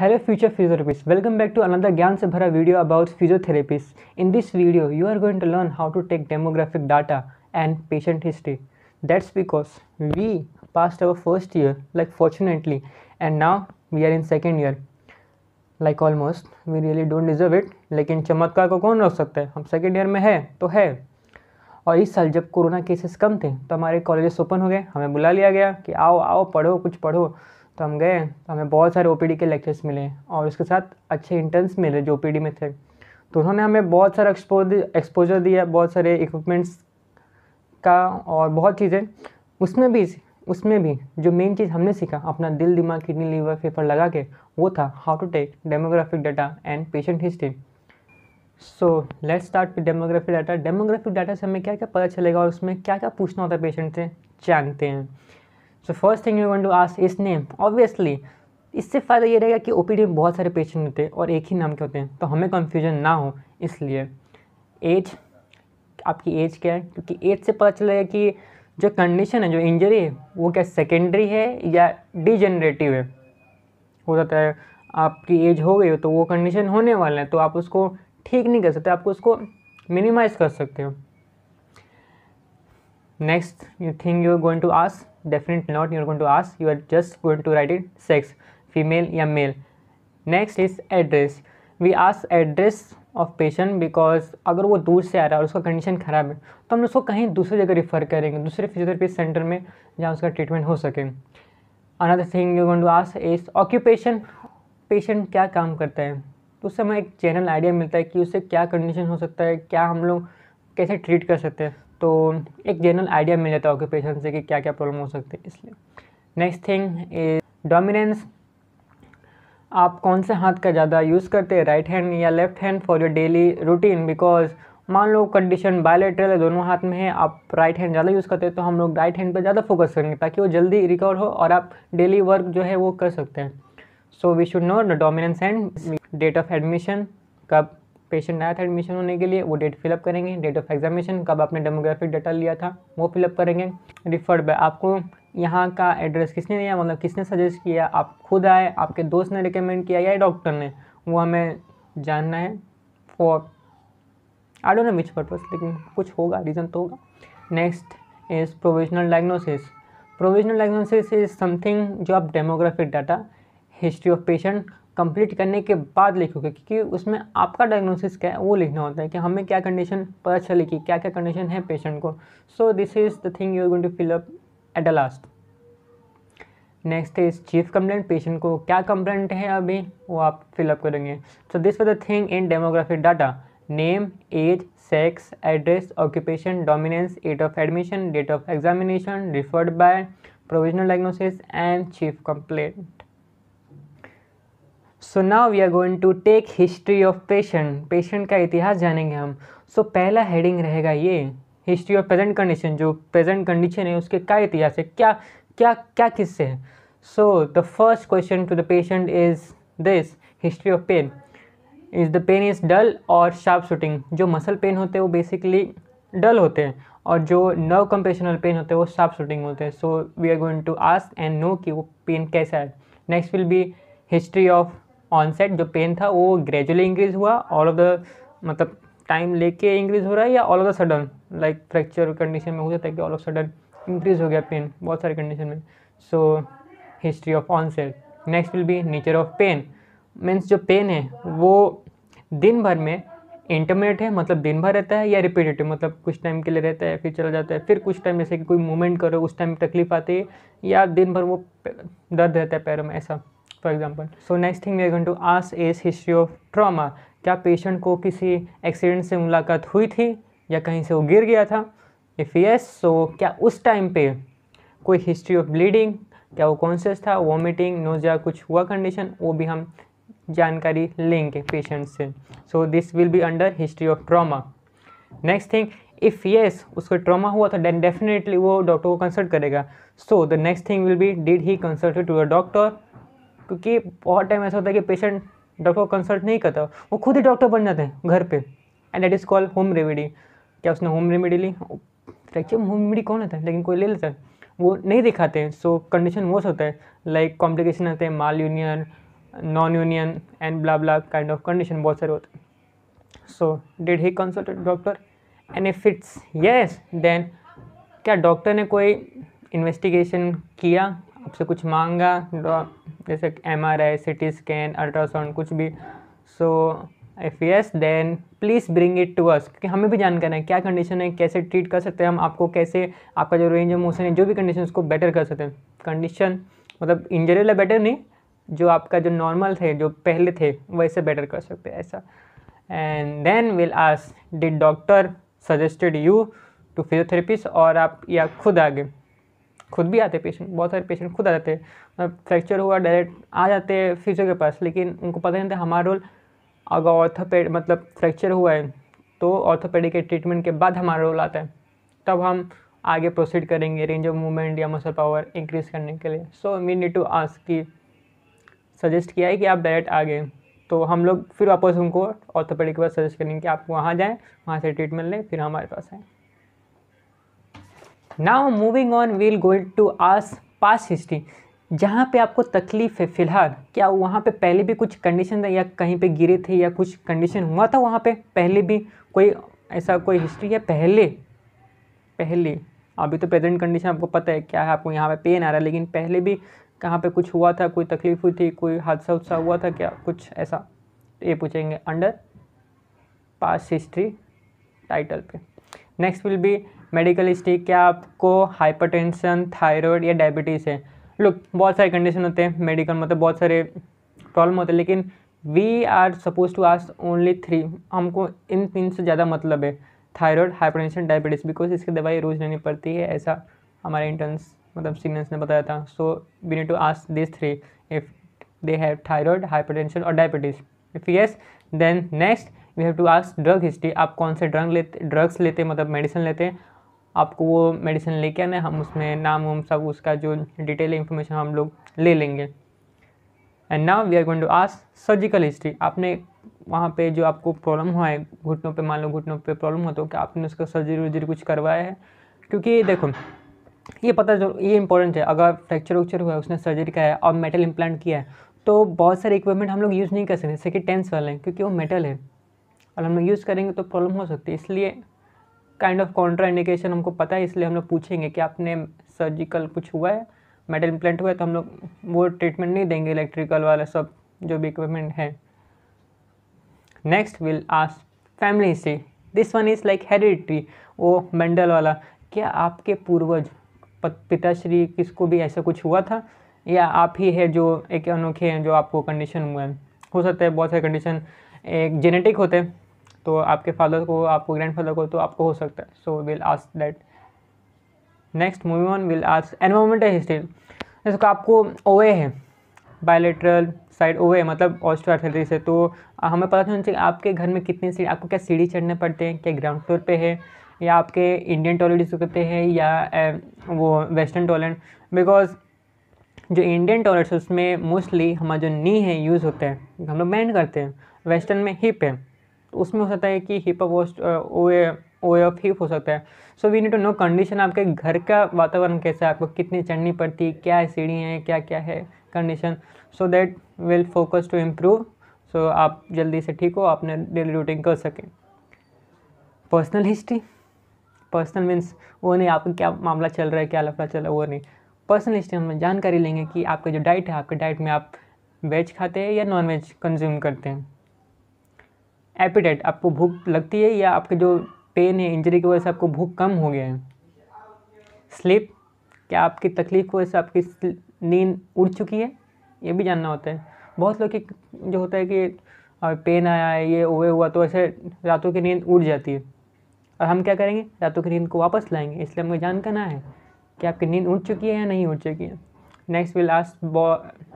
hello future physiotherapist welcome back to another ज्ञान से भरा video about physiotherapist in this video you are going to learn how to take demographic data and patient history that's because we pass our first year like fortunately and now we are in second year like almost we really don't deserve it लेकिन चमत्कार को कौन रोक सकते हैं हम second year में है तो है और इस साल जब कोरोना केसेस कम थे तो हमारे कॉलेजेस ओपन हो गए हमें बुला लिया गया कि आओ आओ पढ़ो कुछ पढ़ो तो हम गए तो हमें बहुत सारे ओ के लेक्चर्स मिले और उसके साथ अच्छे इंटर्न्स मिले जो ओ में थे तो उन्होंने हमें बहुत सारा एक्सपोजर दिया बहुत सारे इक्विपमेंट्स का और बहुत चीज़ें उसमें भी उसमें भी जो मेन चीज़ हमने सीखा अपना दिल दिमाग किडनी लीवर फेफर लगा के वो था how to take demographic data and patient history so let's start with demographic data demographic data से हमें क्या क्या पता चलेगा और उसमें क्या क्या पूछना होता है पेशेंट से जानते हैं so first thing you want to ask is name obviously इससे फ़ायदा ये रहेगा कि ओ में बहुत सारे पेशेंट होते हैं और एक ही नाम के होते हैं तो हमें कन्फ्यूजन ना हो इसलिए एज आपकी एज क्या है क्योंकि एज से पता चलेगा कि जो कंडीशन है जो इंजरी है वो क्या सेकेंडरी है या डिजेनरेटिव है हो जाता है आपकी एज हो गई हो तो वो कंडीशन होने वाला है तो आप उसको ठीक नहीं कर सकते आप उसको मिनिमाइज कर सकते हो next you think you are going to ask definitely not your going to ask you are just going to write it sex female या male next is address we ask address of patient because अगर वो दूर से आ रहा है और उसका condition ख़राब है तो हम उसको कहीं दूसरी जगह रेफ़र करेंगे दूसरे फिजियोथेरेपी सेंटर में जहाँ उसका ट्रीटमेंट हो सके another thing you going to ask is occupation patient क्या काम करता है तो उससे हमें एक जनरल आइडिया मिलता है कि उससे क्या कंडीशन हो सकता है क्या हम लोग कैसे ट्रीट कर सकते हैं तो एक जनरल आइडिया मिल जाता है ऑक्यूपेशन से कि क्या क्या प्रॉब्लम हो सकते हैं इसलिए नेक्स्ट थिंग इज डोमिनेंस आप कौन से हाथ का ज़्यादा यूज़ करते हैं राइट हैंड या left hand for your daily routine because मान लो कंडीशन बायोलेट्रल है दोनों हाथ में है आप राइट हैंड ज़्यादा यूज़ करते हैं तो हम लोग राइट हैंड पर ज़्यादा फोकस करेंगे ताकि वो जल्दी रिकवर हो और आप डेली वर्क जो है वो कर सकते हैं so we should know the dominance and date of admission कब पेशेंट आया था एडमिशन होने के लिए वो डेट फिलअप करेंगे डेट ऑफ एग्जामिनेशन कब आपने डेमोग्राफिक डाटा लिया था वो फिलअप करेंगे रिफर्ड बाय आपको यहाँ का एड्रेस किसने दिया मतलब किसने सजेस्ट किया आप खुद आए आपके दोस्त ने रिकमेंड किया या डॉक्टर ने वो हमें जानना है for I don't know which purpose लेकिन कुछ होगा रीज़न तो होगा next is provisional diagnosis provisional diagnosis is something जो आप demographic data history of patient complete करने के बाद लिखोगे क्योंकि उसमें आपका डायग्नोसिस क्या है वो लिखना होता है कि हमें क्या कंडीशन पता चली कि क्या क्या कंडीशन है पेशेंट को so this is the thing you are going to fill up at the last next is chief complaint patient को क्या कंप्लेंट है अभी वो आप फिलअप करेंगे so this was the thing in demographic data name age sex address occupation dominance date of admission date of examination referred by provisional diagnosis and chief complaint so now we are going to take history of patient patient का इतिहास जानेंगे हम सो so, पहला heading रहेगा ये history of present condition जो present condition है उसके क्या इतिहास है क्या क्या क्या किस्से हैं so the first question to the patient is this history of pain is the pain is dull और शार्प शूटिंग जो मसल पेन होते हैं वो बेसिकली डल होते हैं और जो नर्व कंप्रेशनल पेन होते हैं वो शार्प शूटिंग होते हैं so we are going to ask and know कि वो पेन कैसा है next will be history of onset जो पेन था वो ग्रेजुअली इंक्रीज हुआ ऑल ऑफ द मतलब टाइम लेके इंक्रीज हो रहा है या all of the sudden like fracture condition में हो जाता है कि ऑल ऑफ सडन इंक्रीज हो गया पेन बहुत सारे कंडीशन में so history of onset next will be nature of pain means जो पेन है वो दिन भर में इंटरमिनेट है मतलब दिन भर रहता है या रिपीटेटिव मतलब कुछ टाइम के लिए रहता है फिर चला जाता है फिर कुछ टाइम जैसे कि कोई मूवमेंट करो उस टाइम तकलीफ आती है या दिन भर वो दर्द रहता है पैरों में ऐसा for example so next thing we gonna to ask is history of trauma क्या पेशेंट को किसी एक्सीडेंट से मुलाकात हुई थी या कहीं से वो गिर गया था इफ़ यस सो क्या उस टाइम पे कोई हिस्ट्री ऑफ ब्लीडिंग क्या वो कॉन्शियस था वॉमिटिंग नोजा कुछ हुआ कंडीशन वो भी हम जानकारी लेंगे पेशेंट से so this will be under history of trauma next thing if yes उसको ट्रामा हुआ था देन डेफिनेटली वो डॉक्टर को कंसल्ट करेगा so the next thing will be did he consult to a doctor क्योंकि बहुत टाइम ऐसा होता है कि पेशेंट डॉक्टर को कंसल्ट नहीं करता वो खुद ही डॉक्टर बन जाते हैं घर पे and that is call home remedy क्या उसने होम रेमेडी ली फ्रैक्चर होम रेमेडी कौन लेता है लेकिन कोई ले लेता है वो नहीं दिखाते हैं सो कंडीशन वर्स होता है लाइक कॉम्प्लिकेशन आते हैं malunion non union and blah blah kind of condition बहुत सारे होते हैं so did he consulted doctor and if it's yes then क्या डॉक्टर ने कोई इन्वेस्टिगेशन किया आपसे कुछ मांगा जैसे M R I C T scan ultrasound कुछ भी so if yes then please bring it to us क्योंकि हमें भी जानना है क्या कंडीशन है कैसे ट्रीट कर सकते हैं हम आपको कैसे आपका जो रेंज ऑफ मोशन है जो भी कंडीशन उसको बेटर कर सकते हैं कंडीशन मतलब इंजरी वाला बेटर नहीं जो आपका जो नॉर्मल थे जो पहले थे वैसे बेटर कर सकते हैं ऐसा and then will ask did doctor suggested you to physiotherapist और आप या खुद आगे खुद भी आते पेशेंट बहुत सारे पेशेंट खुद आ जाते हैं फ्रैक्चर हुआ डायरेक्ट आ जाते हैं फिजियो के पास लेकिन उनको पता नहीं था हमारा रोल अगर ऑर्थोपेड मतलब फ्रैक्चर हुआ है तो ऑर्थोपेडिक के ट्रीटमेंट के बाद हमारा रोल आता है तब हम आगे प्रोसीड करेंगे रेंज ऑफ मूवमेंट या मसल पावर इंक्रीज करने के लिए so we need to ask की सजेस्ट किया है कि आप डायरेक्ट आ गए तो हम लोग फिर वापस उनको ऑर्थोपेडिक के पास सजेस्ट करेंगे कि आप वहाँ जाएँ वहाँ से ट्रीटमेंट लें फिर हमारे पास आएँ now moving on we'll going to ask past history जहाँ पे आपको तकलीफ़ है फ़िलहाल क्या वहाँ पे पहले भी कुछ कंडीशन या कहीं पे गिरे थे या कुछ कंडीशन हुआ था वहाँ पे पहले भी कोई ऐसा कोई हिस्ट्री है पहले पहले अभी तो प्रेजेंट कंडीशन आपको पता है क्या है आपको यहाँ पे पेन आ रहा है लेकिन पहले भी कहाँ पे कुछ हुआ था कोई तकलीफ़ हुई थी कोई हादसा उदसा हुआ था क्या कुछ ऐसा ये पूछेंगे अंडर पास हिस्ट्री टाइटल पे next will be medical history क्या आपको हाइपरटेंशन थायराइड या डायबिटीज़ है लुक बहुत सारे कंडीशन होते हैं मेडिकल मतलब तो बहुत सारे प्रॉब्लम होते हैं लेकिन we are suppose to ask only three हमको इन तीन से ज़्यादा मतलब है थायराइड हाइपरटेंशन डायबिटीज़ बिकॉज इसकी दवाई रोज़ लेनी पड़ती है ऐसा हमारे इंटर्नस मतलब सीनियर्स ने बताया था so we need to ask this three if they thyroid hypertension और diabetes if yes then next we have to ask drug history आप कौन से ड्रग लेते ड्रग्स लेते मतलब मेडिसिन लेते हैं आपको वो मेडिसिन लेके आना है हम उसमें नाम वाम सब उसका जो डिटेल इन्फॉर्मेशन हम लोग ले लेंगे and now we are going to ask surgical history आपने वहाँ पे जो आपको प्रॉब्लम हुआ है घुटनों पे मान लो घुटनों पे प्रॉब्लम हो तो क्या आपने उसका सर्जरी वर्जरी कुछ करवाया है क्योंकि देखो ये पता जो ये इंपॉर्टेंट है अगर फ्रैक्चर वक्चर हुआ है उसने सर्जरी कराया और मेटल इम्प्लांट किया है तो बहुत सारे इक्विपमेंट हम लोग यूज़ नहीं कर सकते जैसे कि टेंस वाले हैं क्योंकि वो मेटल है और हम लोग यूज़ करेंगे तो प्रॉब्लम हो सकती है इसलिए काइंड ऑफ कॉन्ट्रा इंडिकेशन हमको पता है इसलिए हम लोग पूछेंगे कि आपने सर्जिकल कुछ हुआ है मेटल इम्प्लेंट हुआ है तो हम लोग वो ट्रीटमेंट नहीं देंगे इलेक्ट्रिकल वाला सब जो भी इक्विपमेंट है next will ask family history this one is like hereditary वो मेंडल वाला क्या आपके पूर्वज पिताश्री किसको भी ऐसा कुछ हुआ था या आप ही है जो एक अनोखे हैं जो आपको कंडीशन हुआ है हो सकता है बहुत सारे कंडीशन एक जेनेटिक होते हैं तो आपके फादर को आपको ग्रैंड फादर को तो आपको हो सकता है so will ask that next moving on will एनवाट है हिस्ट्री जैसे तो आपको ओए है बायोलेट्रल साइड है मतलब ऑस्ट्रो फैक्ट्री से तो हमें पता चलना चाहिए आपके घर में कितनी सीढ़ी आपको क्या सीढ़ी चढ़ने पड़ते हैं क्या ग्राउंड फ्लोर पे है या आपके इंडियन टॉयलेट यूज़ करते हैं या वो वेस्टर्न टॉयलेट बिकॉज जो इंडियन टॉयलेट्स उसमें मोस्टली हमारा जो नी है यूज़ होता है हम लोग मैंड करते हैं वेस्टर्न में हिप है तो उसमें हो सकता है कि हिप वोस्ट ओ ओए ऑफ हिप हो सकता है so we need to know condition आपके घर का वातावरण कैसा है आपको कितनी चढ़नी पड़ती है क्या सीढ़ी हैं क्या क्या है condition so that will focus to improve so आप जल्दी से ठीक हो अपने डेली रूटीन कर सकें पर्सनल हिस्ट्री पर्सनल मीन्स वो नहीं आपका क्या मामला चल रहा है क्या लफड़ा चल रहा है वो नहीं पर्सनल हिस्ट्री हम जानकारी लेंगे कि आपका जो डाइट है आपके डाइट में आप वेज खाते हैं या नॉन वेज कंज्यूम करते हैं एपिटाइट आपको भूख लगती है या आपके जो पेन है इंजरी की वजह से आपको भूख कम हो गया है स्लिप क्या आपकी तकलीफ़ की वजह से आपकी नींद उड़ चुकी है ये भी जानना होता है बहुत लोग की जो होता है कि पेन आया है ये ओवे हुआ तो ऐसे रातों की नींद उड़ जाती है और हम क्या करेंगे रातों की नींद को वापस लाएंगे इसलिए हमको करना है कि आपकी नींद उड़ चुकी है या नहीं उड़ चुकी है next will last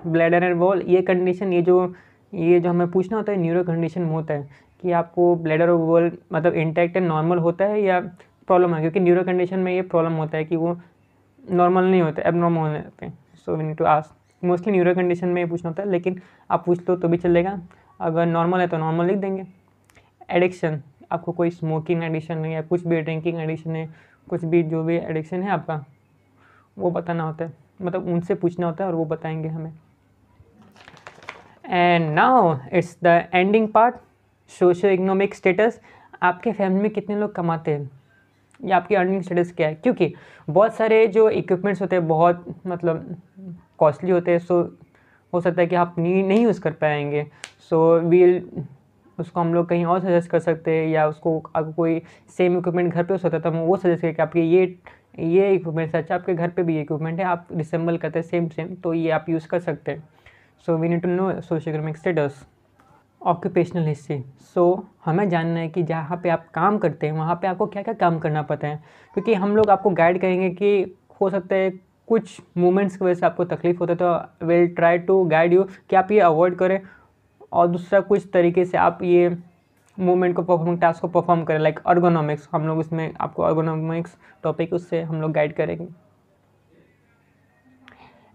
bladder and bowel ये कंडीशन ये जो ये जो हमें पूछना होता है न्यूरो कंडीशन में होता है कि आपको ब्लैडर ओवल मतलब इंटैक्ट एंड नॉर्मल होता है या प्रॉब्लम है क्योंकि न्यूरो कंडीशन में ये प्रॉब्लम होता है कि वो नॉर्मल नहीं होता एबनॉर्मल होने लगते हैं so we need to ask mostly neuro condition में ये पूछना होता है लेकिन आप पूछ लो तो भी चलेगा अगर नॉर्मल है तो नॉर्मल लिख देंगे एडिक्शन आपको कोई स्मोकिंग एडिक्शन है या कुछ भी ड्रिंकिंग एडिक्शन है कुछ भी जो भी एडिक्शन है आपका वो बताना होता है मतलब उनसे पूछना होता है और वो बताएंगे हमें and now it's the ending part socio economic status आपके फैमिली में कितने लोग कमाते हैं या आपकी अर्निंग स्टेटस क्या है क्योंकि बहुत सारे जो इक्विपमेंट्स होते हैं बहुत मतलब कॉस्टली होते हैं सो हो सकता है कि आप नहीं यूज़ कर पाएंगे सो वील उसको हम लोग कहीं और सजेस्ट कर सकते हैं या उसको अगर कोई सेम इक्विपमेंट घर पे हो सकता है तो हम वो सजेस्ट करें कि आपके ये ये इक्विपमेंट है अच्छा आपके घर पे भी ये इक्विपमेंट है आप डिसम्बल करते हैं सेम सेम तो ये आप यूज़ कर सकते हैं so we need to know socio economic status occupational history so हमें जानना है कि जहाँ पे आप काम करते हैं वहाँ पे आपको क्या क्या काम करना पता है क्योंकि हम लोग आपको गाइड करेंगे कि हो सकता है कुछ मूवमेंट्स की वजह से आपको तकलीफ होता है तो will try to guide you कि आप ये अवॉइड करें और दूसरा कुछ तरीके से आप ये मूवमेंट को परफॉर्म टास्क को परफॉर्म करें लाइक अर्गोनॉमिक्स हम लोग इसमें आपको अर्गोनॉमिक्स टॉपिक उससे हम लोग गाइड करेंगे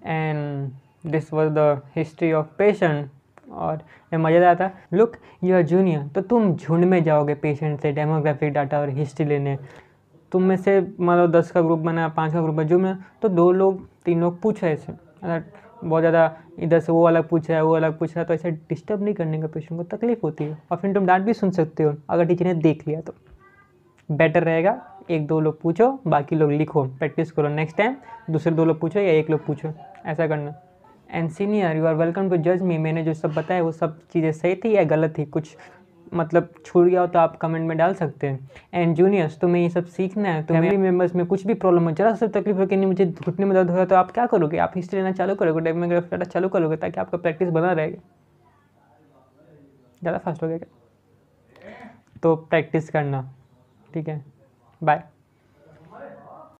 and this was the history of patient और मज़ेदार था लुक यू आर जूनियर तो तुम झुंड में जाओगे पेशेंट से डेमोग्राफिक डाटा और हिस्ट्री लेने तुम में से मतलब दस का ग्रुप बना पाँच का ग्रुप बना जो मैं तो दो लोग तीन लोग पूछ रहे थे बहुत ज़्यादा इधर से वो अलग पूछ रहा है वो अलग पूछ रहा है तो ऐसे डिस्टर्ब नहीं करने का पेशेंट को तकलीफ होती है और फिर तुम डांट भी सुन सकते हो अगर टीचर ने देख लिया तो बेटर रहेगा एक दो लोग पूछो बाकी लोग लिखो प्रैक्टिस करो नेक्स्ट टाइम दूसरे दो लोग पूछो या एक लोग पूछो ऐसा करना and senior you are welcome to जज मी मैंने जो सब बताया वो सब चीज़ें सही थी या गलत थी कुछ मतलब छूट गया हो तो आप कमेंट में डाल सकते हैं एंड जूनियर्स तुम्हें ये सब सीखना है तो फैमिली मेम्बर्स में कुछ भी प्रॉब्लम हो जरा सब तकलीफ हो कि नहीं मुझे घुटने में दर्द हो रहा तो आप क्या करोगे आप हिस्ट्री लेना चालू करोगे डेमोग्राफ डाटा चालू करोगे ताकि आपका प्रैक्टिस बना रहेगा ज़्यादा फास्ट हो गया क्या तो प्रैक्टिस करना ठीक है बाय